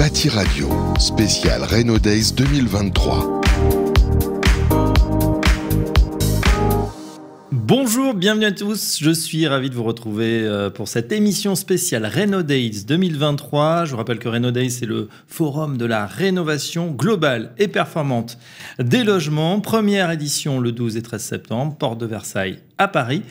Bâti Radio, spécial Reno Days 2023. Bonjour, bienvenue à tous. Je suis ravi de vous retrouver euh, pour cette émission spéciale Reno Days 2023. Je vous rappelle que Reno Days, c'est le forum de la rénovation globale et performante des logements. Première édition le 12 et 13 septembre, porte de Versailles à Paris.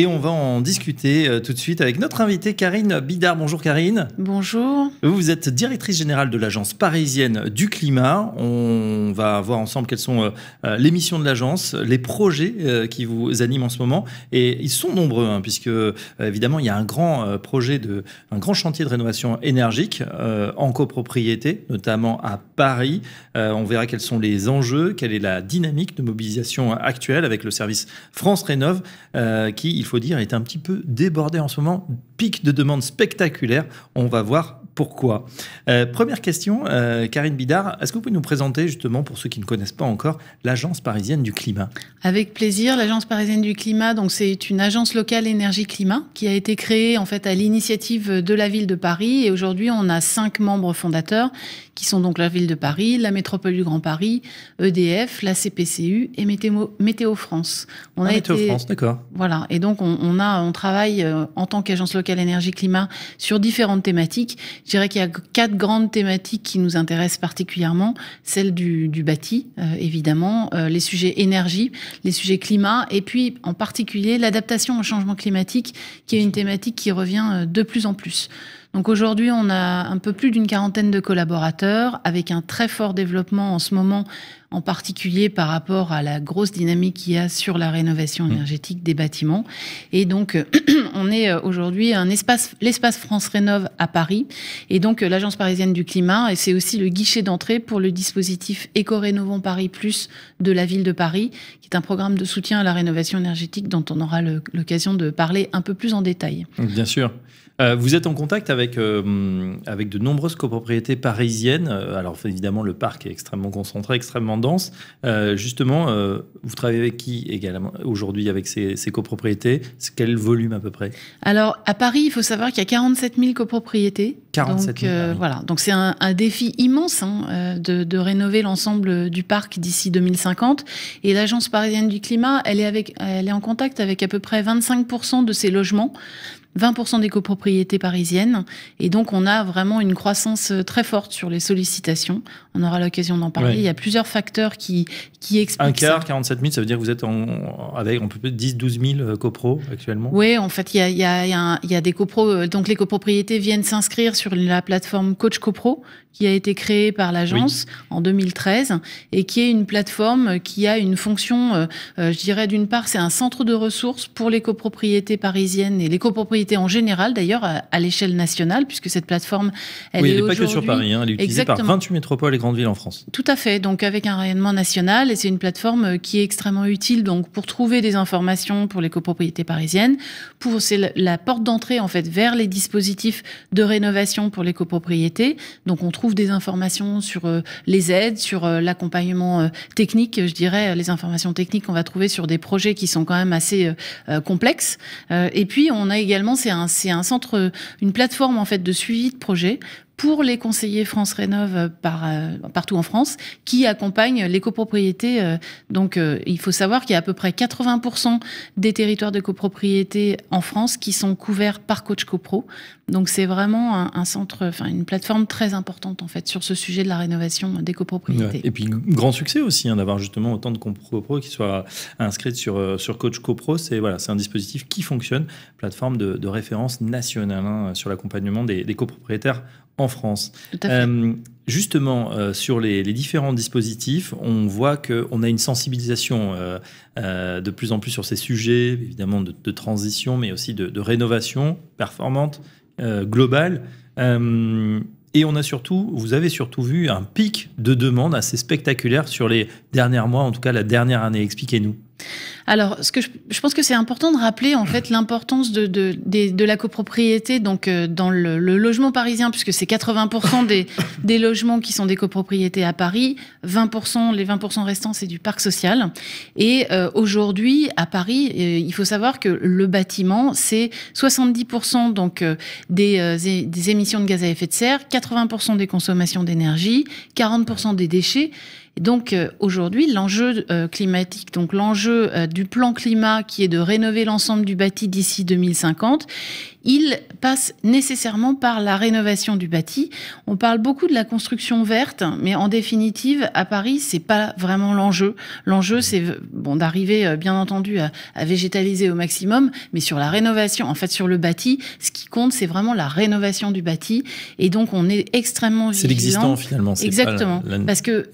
Et on va en discuter euh, tout de suite avec notre invitée Karine Bidard. Bonjour Karine. Bonjour. Vous, êtes directrice générale de l'agence parisienne du climat. On va voir ensemble quelles sont euh, euh, les missions de l'agence, les projets qui vous animent en ce moment. Et ils sont nombreux, hein, puisque évidemment, il y a un grand projet, de, un grand chantier de rénovation énergique en copropriété, notamment à Paris. on verra quels sont les enjeux, quelle est la dynamique de mobilisation actuelle avec le service France Rénov, qui, il faut dire, est un petit peu débordé en ce moment. Pic de demande spectaculaire. On va voir pourquoi. Euh, première question, euh, Karine Bidard, est-ce que vous pouvez nous présenter justement, pour ceux qui ne connaissent pas encore, l'Agence parisienne du climat Avec plaisir, l'Agence parisienne du climat, donc c'est une agence locale énergie-climat qui a été créée en fait à l'initiative de la ville de Paris et aujourd'hui on a cinq membres fondateurs qui sont donc la ville de Paris, la métropole du Grand Paris, EDF, la CPCU et Météo, Météo France. On ah, a Météo France, d'accord. Voilà, et donc on, on, a, on travaille euh, en tant qu'agence locale énergie climat sur différentes thématiques. Je dirais qu'il y a quatre grandes thématiques qui nous intéressent particulièrement, celle du, du bâti, euh, évidemment, euh, les sujets énergie, les sujets climat, et puis en particulier l'adaptation au changement climatique, qui est une thématique qui revient de plus en plus. Donc aujourd'hui, on a un peu plus d'une quarantaine de collaborateurs avec un très fort développement en ce moment, en particulier par rapport à la grosse dynamique qu'il y a sur la rénovation mmh. énergétique des bâtiments. Et donc, on est euh, aujourd'hui un espace, l'espace France Rénove à Paris. Et donc, euh, l'Agence parisienne du climat, et c'est aussi le guichet d'entrée pour le dispositif Éco-Rénovons Paris Plus de la ville de Paris, qui est un programme de soutien à la rénovation énergétique dont on aura l'occasion de parler un peu plus en détail. Bien sûr. Euh, vous êtes en contact avec, euh, avec de nombreuses copropriétés parisiennes. Euh, alors évidemment, le parc est extrêmement concentré, extrêmement dense. justement, vous travaillez avec qui également aujourd'hui avec ces, copropriétés Quel volume à peu près Alors à Paris, il faut savoir qu'il y a 47 000 copropriétés. 47 000. Donc, ah voilà, donc c'est un, défi immense hein, de, rénover l'ensemble du parc d'ici 2050. Et l'agence parisienne du climat, elle est, avec, elle est en contact avec à peu près 25% de ces logements 20% des copropriétés parisiennes. Et donc, on a vraiment une croissance euh, très forte sur les sollicitations. On aura l'occasion d'en parler. Il y a plusieurs facteurs qui, qui expliquent. Un quart, 47 000, ça veut dire que vous êtes en, avec on peut 10, 12 000 copros actuellement Oui, en fait, il y a, il y a, y a des copros. Euh, donc, les copropriétés viennent s'inscrire sur la plateforme Coach Copro, qui a été créée par l'agence en 2013 et qui est une plateforme qui a une fonction, euh, euh, je dirais d'une part, c'est un centre de ressources pour les copropriétés parisiennes et les copropriétés en général d'ailleurs à, l'échelle nationale puisque cette plateforme, elle est, elle pas que sur Paris, hein, utilisée par 28 métropoles et grandes villes en France. Tout à fait, donc avec un rayonnement national et c'est une plateforme euh, qui est extrêmement utile donc pour trouver des informations pour les copropriétés parisiennes, pour c'est la porte d'entrée en fait vers les dispositifs de rénovation pour les copropriétés. Donc on trouve des informations sur euh, les aides, sur euh, l'accompagnement euh, technique, je dirais, les informations techniques qu'on va trouver sur des projets qui sont quand même assez complexes. et puis, on a également, c'est un, un centre, une plateforme en fait de suivi de projet pour les conseillers France Rénov euh, par, euh, partout en France qui accompagnent les copropriétés. Euh, donc il faut savoir qu'il y a à peu près 80% des territoires de copropriété en France qui sont couverts par Coach CoPro. Donc c'est vraiment un, centre, enfin une plateforme très importante en fait sur ce sujet de la rénovation des copropriétés. Et puis grand succès aussi hein, d'avoir justement autant de copro qui soient inscrites sur, sur Coach CoPro. C'est voilà, un dispositif qui fonctionne, plateforme de, référence nationale hein, sur l'accompagnement des, des copropriétaires en France. Euh, justement, euh, sur les, différents dispositifs, on voit qu'on a une sensibilisation euh, de plus en plus sur ces sujets, évidemment de, transition, mais aussi de, de rénovation performante, globale. et on a surtout, vous avez surtout vu un pic de demande assez spectaculaire sur les derniers mois, en tout cas la dernière année. Expliquez-nous. Alors, ce que je, pense que c'est important de rappeler en fait l'importance de, de, la copropriété donc euh, dans le, logement parisien, puisque c'est 80% des, des, logements qui sont des copropriétés à Paris, 20%, les 20% restants, c'est du parc social. Et euh, aujourd'hui, à Paris, euh, il faut savoir que le bâtiment, c'est 70% donc des, des émissions de gaz à effet de serre, 80% des consommations d'énergie, 40% des déchets donc euh, aujourd'hui, l'enjeu euh, climatique, donc l'enjeu euh, du plan climat qui est de rénover l'ensemble du bâti d'ici 2050, il passe nécessairement par la rénovation du bâti. On parle beaucoup de la construction verte, mais en définitive, à Paris, c'est pas vraiment l'enjeu. L'enjeu, c'est bon d'arriver, bien entendu, à, végétaliser au maximum, mais sur la rénovation, en fait, sur le bâti, ce qui compte, c'est vraiment la rénovation du bâti. Et donc, on est extrêmement vigilant. C'est l'existant finalement. Exactement, parce que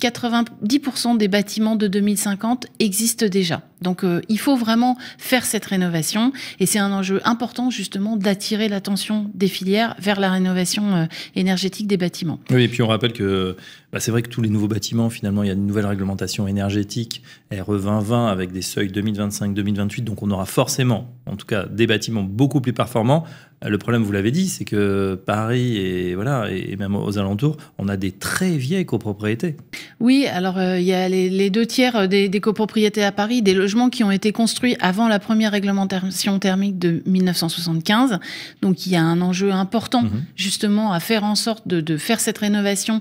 90% des bâtiments de 2050 existent déjà. Donc euh, il faut vraiment faire cette rénovation et c'est un enjeu important justement d'attirer l'attention des filières vers la rénovation euh, énergétique des bâtiments. Oui, et puis on rappelle que bah, c'est vrai que tous les nouveaux bâtiments, finalement, il y a une nouvelle réglementation énergétique RE 2020 avec des seuils 2025-2028, donc on aura forcément en tout cas des bâtiments beaucoup plus performants. Euh, le problème, vous l'avez dit, c'est que Paris et, voilà, et même aux alentours, on a des très vieilles copropriétés. Oui, alors euh, il y a les, deux tiers euh, des, copropriétés à Paris, des logements qui ont été construits avant la première réglementation thermique de 1975. Donc il y a un enjeu important mhm. justement à faire en sorte de, de faire cette rénovation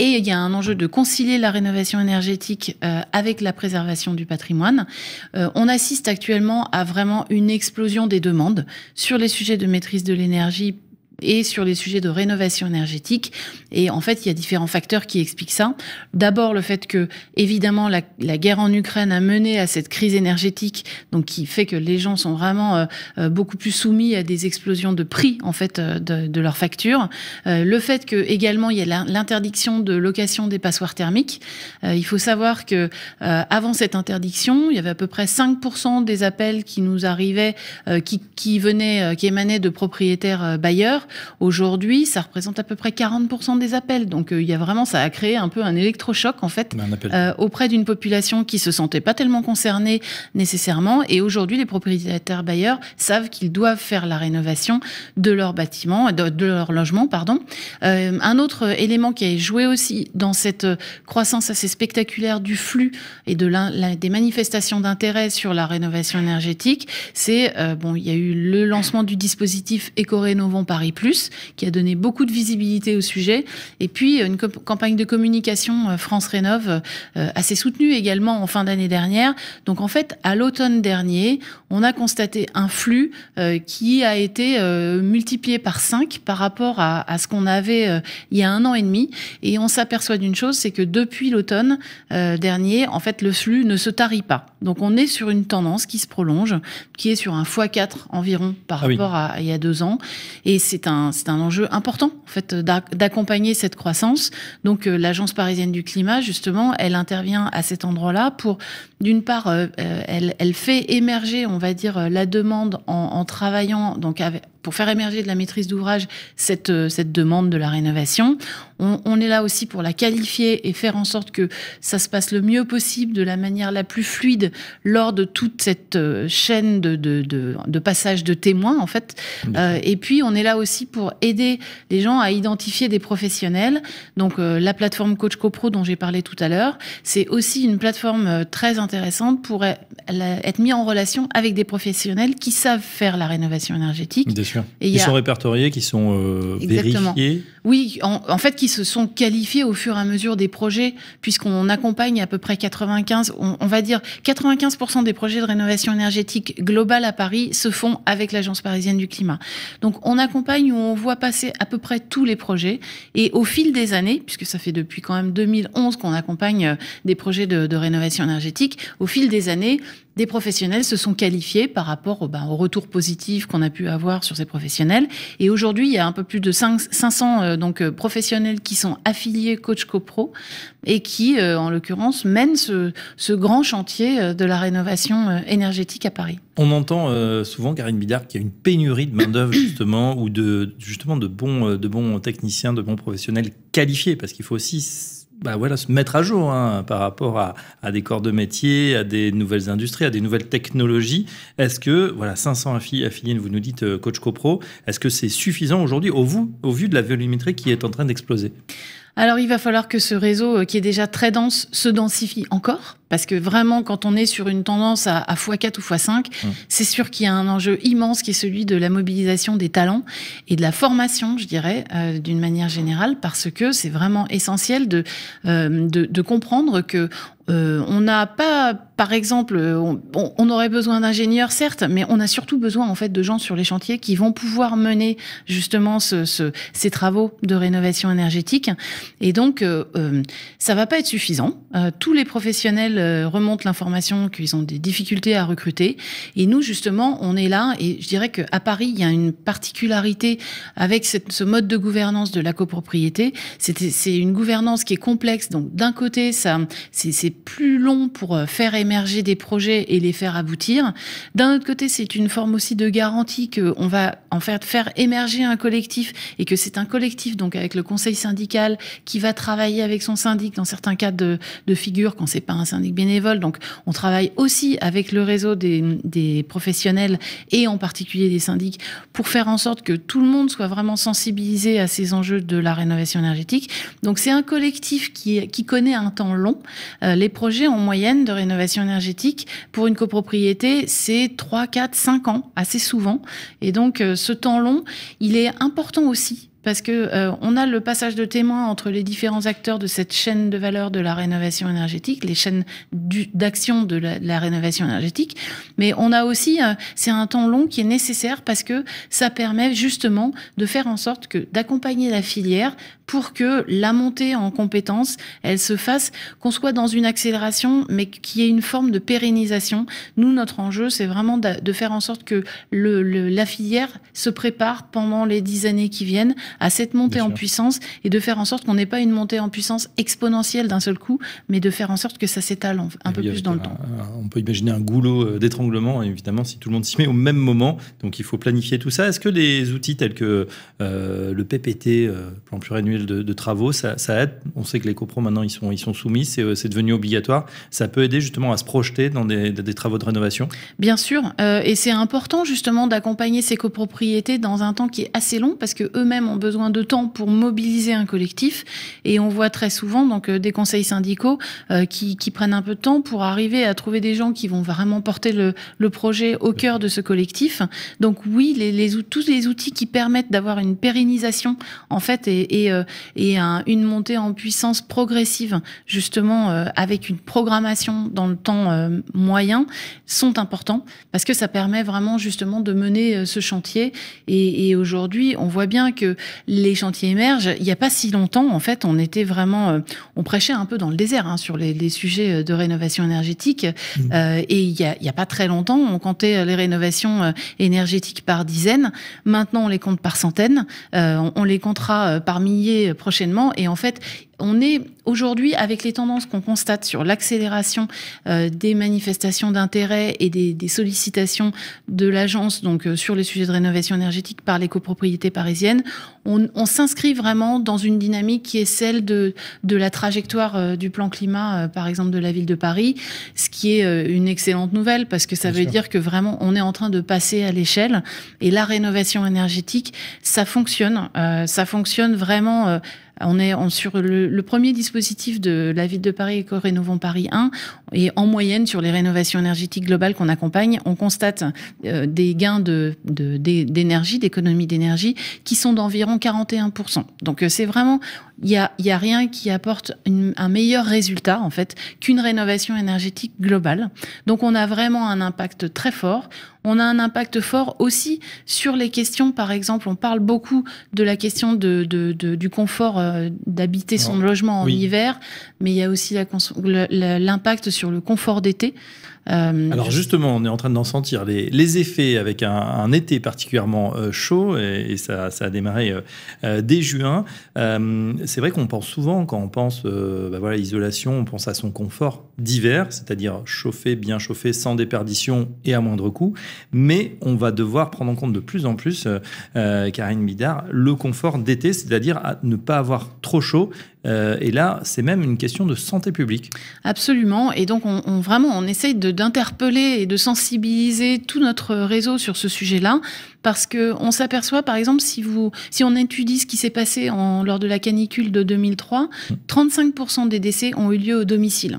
et il y a un enjeu de concilier la rénovation énergétique euh, avec la préservation du patrimoine. Euh, on assiste actuellement à vraiment une explosion des demandes sur les sujets de maîtrise de l'énergie et sur les sujets de rénovation énergétique. Et en fait, il y a différents facteurs qui expliquent ça. D'abord, le fait que, évidemment, la, la, guerre en Ukraine a mené à cette crise énergétique, donc qui fait que les gens sont vraiment euh, euh, beaucoup plus soumis à des explosions de prix, en fait, euh, de, de leurs factures. le fait que, également, il y a l'interdiction de location des passoires thermiques. il faut savoir que, avant cette interdiction, il y avait à peu près 5% des appels qui nous arrivaient, qui, qui venaient, qui émanaient de propriétaires bailleurs Aujourd'hui, ça représente à peu près 40% des appels. Donc, euh, il y a vraiment, ça a créé un peu un électrochoc, en fait, euh, auprès d'une population qui se sentait pas tellement concernée nécessairement. Et aujourd'hui, les propriétaires bailleurs savent qu'ils doivent faire la rénovation de leur bâtiment, de, leur logement, pardon. Euh, un autre élément qui a joué aussi dans cette croissance assez spectaculaire du flux et de des manifestations d'intérêt sur la rénovation énergétique, c'est, bon, il y a eu le lancement du dispositif éco rénovant Paris plus, qui a donné beaucoup de visibilité au sujet. Et puis une campagne de communication euh, France Rénov euh, assez soutenue également en fin d'année dernière. Donc en fait, à l'automne dernier, on a constaté un flux euh, qui a été multiplié par 5 par rapport à, à ce qu'on avait il y a un an et demi. Et on s'aperçoit d'une chose, c'est que depuis l'automne dernier, en fait, le flux ne se tarit pas. Donc on est sur une tendance qui se prolonge, qui est sur un x4 environ par ah rapport à, il y a deux ans. Et c'est un, c'est un enjeu important, en fait, d'accompagner cette croissance. Donc euh, l'Agence parisienne du climat, justement, elle intervient à cet endroit-là pour, d'une part, euh, euh, elle, fait émerger, on va dire, la demande en, en travaillant donc avec, pour faire émerger de la maîtrise d'ouvrage cette, euh, cette demande de la rénovation. On, est là aussi pour la qualifier et faire en sorte que ça se passe le mieux possible, de la manière la plus fluide, lors de toute cette euh, chaîne de, de, de, passage de témoins, en fait. Euh, et puis, on est là aussi pour aider les gens à identifier des professionnels. Donc, la plateforme Coach CoPro dont j'ai parlé tout à l'heure, c'est aussi une plateforme très intéressante pour e-, être mise en relation avec des professionnels qui savent faire la rénovation énergétique qui sont répertoriés, qui sont euh, vérifiés. Oui, en, fait, qui se sont qualifiés au fur et à mesure des projets, puisqu'on accompagne à peu près 95, on, va dire 95% des projets de rénovation énergétique globale à Paris se font avec l'Agence parisienne du climat. Donc, on accompagne ou on voit passer à peu près tous les projets. Et au fil des années, puisque ça fait depuis quand même 2011 qu'on accompagne euh, des projets de, rénovation énergétique, au fil des années, des professionnels se sont qualifiés par rapport au, euh, ben, au retour positif qu'on a pu avoir sur ces professionnels. Et aujourd'hui, il y a un peu plus de 500 donc euh, professionnels qui sont affiliés coach copro et qui, euh, en l'occurrence, mènent ce, grand chantier euh, de la rénovation énergétique à Paris. On entend souvent, Karine Bidard, qu'il y a une pénurie de main-d'œuvre, justement, ou de, justement de bons, de bons techniciens, de bons professionnels qualifiés, parce qu'il faut aussi bah voilà, se mettre à jour hein, par rapport à, des corps de métier, à des nouvelles industries, à des nouvelles technologies. Est-ce que, voilà, 500 affiliés, vous nous dites, euh, coach CoPro, est-ce que c'est suffisant aujourd'hui au, au vu de la volumétrie qui est en train d'exploser alors il va falloir que ce réseau euh, qui est déjà très dense se densifie encore, parce que vraiment quand on est sur une tendance à, à x4 ou x5, mmh. c'est sûr qu'il y a un enjeu immense qui est celui de la mobilisation des talents et de la formation, je dirais, euh, d'une manière générale, parce que c'est vraiment essentiel de, euh, de, de, comprendre que euh, on n'a pas, par exemple, euh, on, aurait besoin d'ingénieurs, certes, mais on a surtout besoin en fait de gens sur les chantiers qui vont pouvoir mener justement ces travaux de rénovation énergétique. Et donc, euh, ça va pas être suffisant. tous les professionnels remontent l'information qu'ils ont des difficultés à recruter. Et nous, justement, on est là. Et je dirais qu'à Paris, il y a une particularité avec ce mode de gouvernance de la copropriété. C'est une gouvernance qui est complexe. Donc, d'un côté, ça, c'est plus long pour euh, faire émerger des projets et les faire aboutir. D'un autre côté, c'est une forme aussi de garantie qu'on va en fait faire émerger un collectif et que c'est un collectif, donc avec le conseil syndical, qui va travailler avec son syndic dans certains cas de, de figure quand c'est pas un syndic bénévole. Donc, on travaille aussi avec le réseau des, des professionnels et en particulier des syndics pour faire en sorte que tout le monde soit vraiment sensibilisé à ces enjeux de la rénovation énergétique. Donc, c'est un collectif qui, qui connaît un temps long. Euh, les les projets en moyenne de rénovation énergétique pour une copropriété, c'est 3, 4, 5 ans, assez souvent. Et donc euh, ce temps long, il est important aussi parce que euh, on a le passage de témoin entre les différents acteurs de cette chaîne de valeur de la rénovation énergétique, les chaînes d'action de, la rénovation énergétique, mais on a aussi euh, c'est un temps long qui est nécessaire parce que ça permet justement de faire en sorte que d'accompagner la filière pour que la montée en compétences, elle se fasse, qu'on soit dans une accélération, mais qu'il y ait une forme de pérennisation. Nous, notre enjeu, c'est vraiment de faire en sorte que le, la filière se prépare pendant les dix années qui viennent à cette montée en puissance et de faire en sorte qu'on n'ait pas une montée en puissance exponentielle d'un seul coup, mais de faire en sorte que ça s'étale un peu plus dans le temps. on peut imaginer un goulot euh, d'étranglement, évidemment, si tout le monde s'y met au même moment. Donc, il faut planifier tout ça. Est-ce que des outils tels que euh, le PPT, euh, plan pluriannuel de, travaux, ça, aide. On sait que les copro, maintenant ils sont, ils sont soumis, euh, c'est devenu obligatoire. Ça peut aider justement à se projeter dans des, travaux de rénovation. Bien sûr, euh, et c'est important justement d'accompagner ces copropriétés dans un temps qui est assez long parce que eux-mêmes ont besoin de temps pour mobiliser un collectif. Et on voit très souvent donc euh, des conseils syndicaux qui, prennent un peu de temps pour arriver à trouver des gens qui vont vraiment porter le, projet au cœur de ce collectif. Donc oui, tous les outils qui permettent d'avoir une pérennisation en fait et, et une montée en puissance progressive, justement euh, avec une programmation dans le temps euh, moyen, sont importants parce que ça permet vraiment justement de mener euh, ce chantier. Et, aujourd'hui, on voit bien que les chantiers émergent. Il n'y a pas si longtemps, en fait, on était vraiment, on prêchait un peu dans le désert hein, sur les, sujets de rénovation énergétique. Mmh. et il n'y a, pas très longtemps, on comptait les rénovations énergétiques par dizaines. Maintenant, on les compte par centaines. on, on, les comptera par milliers euh, prochainement. Et en fait, on est aujourd'hui, avec les tendances qu'on constate sur l'accélération euh, des manifestations d'intérêt et des, sollicitations de l'agence donc euh, sur les sujets de rénovation énergétique par les copropriétés parisiennes, on, s'inscrit vraiment dans une dynamique qui est celle de, de la trajectoire euh, du plan climat, par exemple, de la ville de Paris, ce qui est une excellente nouvelle parce que ça veut dire que vraiment on est en train de passer à l'échelle et la rénovation énergétique, ça fonctionne. ça fonctionne vraiment on est sur le, premier dispositif de la ville de Paris Éco Rénovons Paris 1 et en moyenne sur les rénovations énergétiques globales qu'on accompagne, on constate euh, des gains d'énergie, d'économie d'énergie qui sont d'environ 41%. Donc euh, c'est vraiment il n'y a, y a, rien qui apporte un meilleur résultat en fait qu'une rénovation énergétique globale. Donc on a vraiment un impact très fort. On a un impact fort aussi sur les questions, par exemple, on parle beaucoup de la question du confort euh, d'habiter son logement en hiver, mais il y a aussi l'impact sur le confort d'été. Euh, Alors justement, on est en train d'en sentir les, effets avec un, été particulièrement euh, chaud, et, ça, a démarré euh, dès juin. c'est vrai qu'on pense souvent, quand on pense bah à l'isolation, isolation, on pense à son confort d'hiver, c'est-à-dire chauffer, bien chauffer, sans déperdition et à moindre coût. Mais on va devoir prendre en compte de plus en plus, Karine Bidard, le confort d'été, c'est-à-dire à ne pas avoir trop chaud euh, et là, c'est même une question de santé publique. Absolument. Et donc, on, vraiment, on essaye d'interpeller et de sensibiliser tout notre réseau sur ce sujet-là parce que on s'aperçoit, par exemple, si on étudie ce qui s'est passé lors de la canicule de 2003, 35% des décès ont eu lieu au domicile.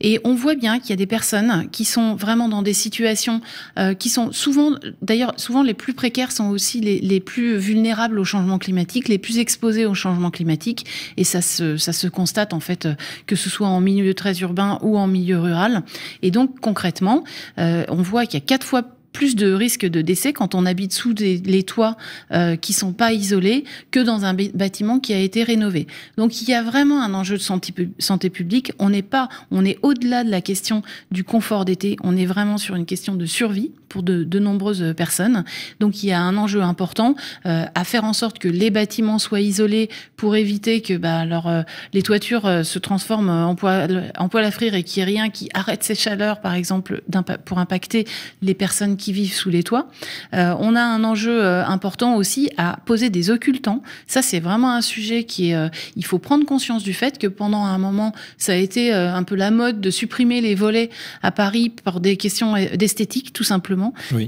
Et on voit bien qu'il y a des personnes qui sont vraiment dans des situations euh, qui sont souvent, d'ailleurs, souvent les plus précaires sont aussi les, plus vulnérables au changement climatique, les plus exposés au changement climatique. Et ça se, constate en fait, que ce soit en milieu très urbain ou en milieu rural. Et donc concrètement, euh, on voit qu'il y a quatre fois plus plus de risques de décès quand on habite sous des, les toits qui euh, qui sont pas isolés que dans un bâtiment qui a été rénové. Donc il y a vraiment un enjeu de santé, santé publique. On n'est pas, on est au-delà de la question du confort d'été. On est vraiment sur une question de survie pour de, de, nombreuses personnes. Donc il y a un enjeu important euh, à faire en sorte que les bâtiments soient isolés pour éviter que bah, euh, les toitures euh, se transforment en poêle, en poêle à frire et qu'il n'y ait rien qui arrête ces chaleurs, par exemple, pour impacter les personnes qui vivent sous les toits. Euh, on a un enjeu important aussi à poser des occultants. Ça, c'est vraiment un sujet qui est... il faut prendre conscience du fait que pendant un moment, ça a été un peu la mode de supprimer les volets à Paris par des questions d'esthétique, tout simplement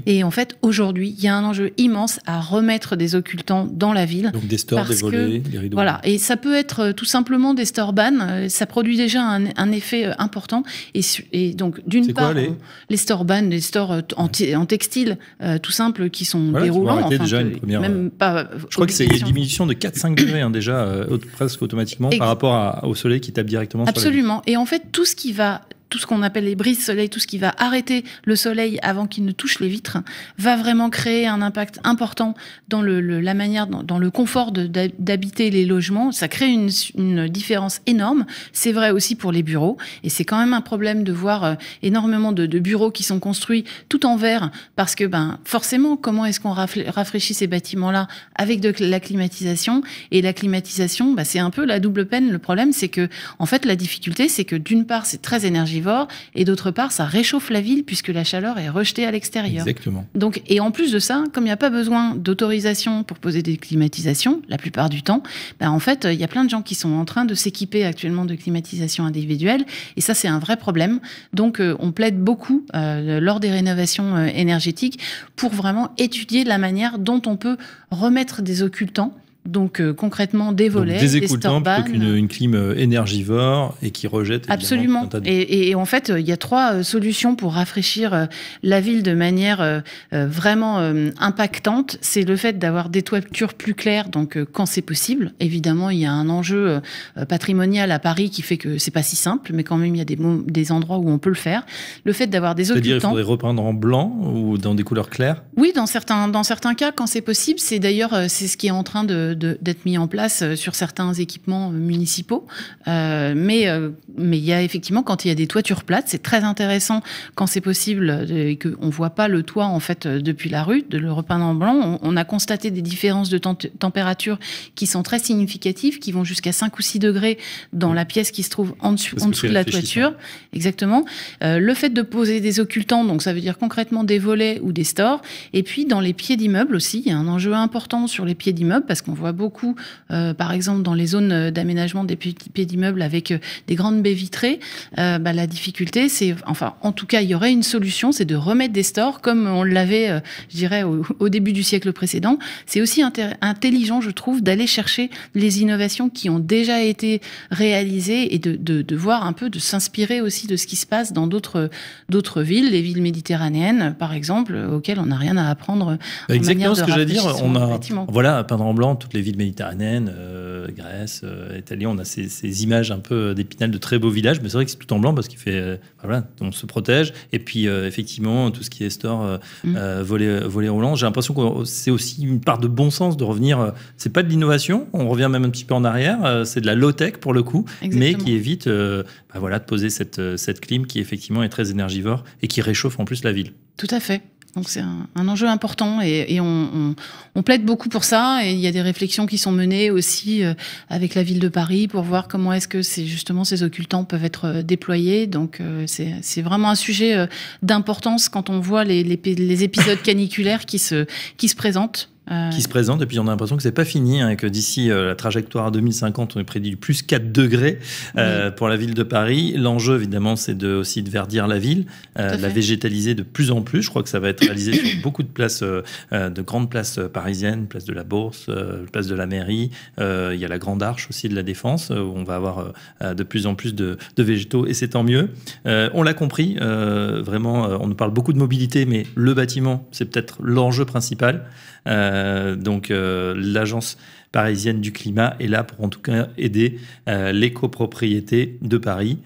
et en fait, aujourd'hui, il y a un enjeu immense à remettre des occultants dans la ville. Donc des stores, des des rideaux. Voilà, et ça peut être euh, tout simplement des stores ban. Euh, ça produit déjà un, effet euh, important. Et, donc, d'une part, les... stores ban, les stores en, textile, tout simple, qui sont déroulants. déjà une première... même pas Je crois que c'est une diminution de 4-5 degrés hein, déjà, presque automatiquement, par rapport au soleil qui tape directement Absolument. Sur la et en fait, tout ce qui va tout ce qu'on appelle les brises soleil, tout ce qui va arrêter le soleil avant qu'il ne touche les vitres, va vraiment créer un impact important dans le, la manière, dans, le confort d'habiter les logements. Ça crée une, une différence énorme. C'est vrai aussi pour les bureaux. Et c'est quand même un problème de voir euh, énormément de, de, bureaux qui sont construits tout en verre parce que, ben, forcément, comment est-ce qu'on rafraîchit ces bâtiments-là avec de la climatisation Et la climatisation, ben, c'est un peu la double peine. Le problème, c'est que, en fait, la difficulté, c'est que d'une part, c'est très énergivore et d'autre part, ça réchauffe la ville puisque la chaleur est rejetée à l'extérieur. Exactement. Donc, et en plus de ça, comme il n'y a pas besoin d'autorisation pour poser des climatisations, la plupart du temps, bah, en fait, il y a plein de gens qui sont en train de s'équiper actuellement de climatisation individuelle, et ça, c'est un vrai problème. Donc, euh, on plaide beaucoup euh, lors des rénovations euh, énergétiques pour vraiment étudier la manière dont on peut remettre des occultants donc euh, concrètement des volets, des écoutants une clim euh, énergivore et qui rejette. Absolument. Et, et, en fait, euh, il y a trois solutions pour rafraîchir la ville de manière vraiment impactante. C'est le fait d'avoir des toitures plus claires. Donc quand c'est possible, évidemment, il y a un enjeu patrimonial à Paris qui fait que c'est pas si simple, mais quand même il y a des, des endroits où on peut le faire. Le fait d'avoir des occultants. C'est-à-dire il faudrait repeindre en blanc ou dans des couleurs claires. Oui, dans certains dans certains cas quand c'est possible. C'est d'ailleurs c'est ce qui est en train de d'être mis en place euh, sur certains équipements euh, municipaux. Euh, mais mais il y a effectivement quand il y a des toitures plates, c'est très intéressant quand c'est possible et que on voit pas le toit en fait depuis la rue, de le repeindre en blanc. On, a constaté des différences de température qui sont très significatives, qui vont jusqu'à 5 ou 6 degrés dans la pièce qui se trouve en dessous, de la toiture. Exactement. le fait de poser des occultants, donc ça veut dire concrètement des volets ou des stores. Et puis dans les pieds d'immeubles aussi, il y a un enjeu important sur les pieds d'immeubles parce qu'on voit beaucoup, euh, par exemple, dans les zones euh, d'aménagement des pieds d'immeubles avec euh, des grandes baies vitrées. Bah, la difficulté, c'est, enfin, en tout cas, il y aurait une solution, c'est de remettre des stores comme on l'avait, je dirais, au, début du siècle précédent. C'est aussi intelligent, je trouve, d'aller chercher les innovations qui ont déjà été réalisées et de, voir un peu, de s'inspirer aussi de ce qui se passe dans d'autres villes, les villes méditerranéennes, par exemple, auxquelles on n'a rien à apprendre. exactement ce que j'allais dire. On a, voilà, à peindre en blanc, tout les villes méditerranéennes, euh, Grèce, euh, Italie, on a ces, images un peu d'épinal de très beaux villages, mais c'est vrai que c'est tout en blanc parce qu'il fait, euh, voilà, on se protège. Et puis effectivement, tout ce qui est store, mmh. volet, volet roulant, j'ai l'impression que c'est aussi une part de bon sens de revenir. c'est pas de l'innovation, on revient même un petit peu en arrière, c'est de la low tech pour le coup, mais qui évite, bah voilà, de poser cette cette clim qui effectivement est très énergivore et qui réchauffe en plus la ville. Tout à fait. Donc c'est un, enjeu important et, on, plaide beaucoup pour ça. Et il y a des réflexions qui sont menées aussi euh, avec la ville de Paris pour voir comment est-ce que c'est justement ces occultants peuvent être euh, déployés. Donc euh, c'est vraiment un sujet d'importance quand on voit les, les épisodes caniculaires qui se, qui se présentent. Ah qui se présente. Et puis on a l'impression que c'est pas fini, hein, et que d'ici euh, la trajectoire 2050, on est prédit plus 4 degrés euh, pour la ville de Paris. L'enjeu, évidemment, c'est de, aussi de verdir la ville, euh, la végétaliser de plus en plus. Je crois que ça va être réalisé sur beaucoup de places, de grandes places parisiennes, place de la Bourse, place de la mairie. il y a la Grande Arche aussi de la Défense, où on va avoir de plus en plus de, de végétaux, et c'est tant mieux. on l'a compris, vraiment, on nous parle beaucoup de mobilité, mais le bâtiment, c'est peut-être l'enjeu principal. Euh, euh, donc euh, l'agence parisienne du climat est là pour en tout cas aider euh, les copropriétés de Paris,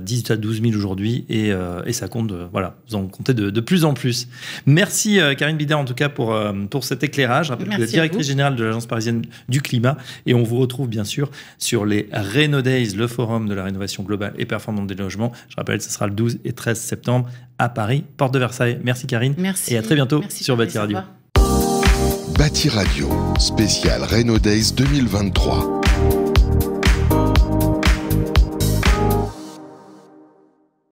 10 à 12 000 aujourd'hui, et, ça compte, voilà, vous en comptez de, plus en plus. Merci Karine Bidard en tout cas pour, pour cet éclairage. Merci vous êtes directrice générale de l'agence parisienne du climat, et on vous retrouve bien sûr sur les Reno Days, le forum de la rénovation globale et performante des logements. Je rappelle, ce sera le 12 et 13 septembre à Paris, porte de Versailles. Merci Karine. Merci. Et à très bientôt sur Bâti Radio. Bâti Radio, spécial Renault Days 2023.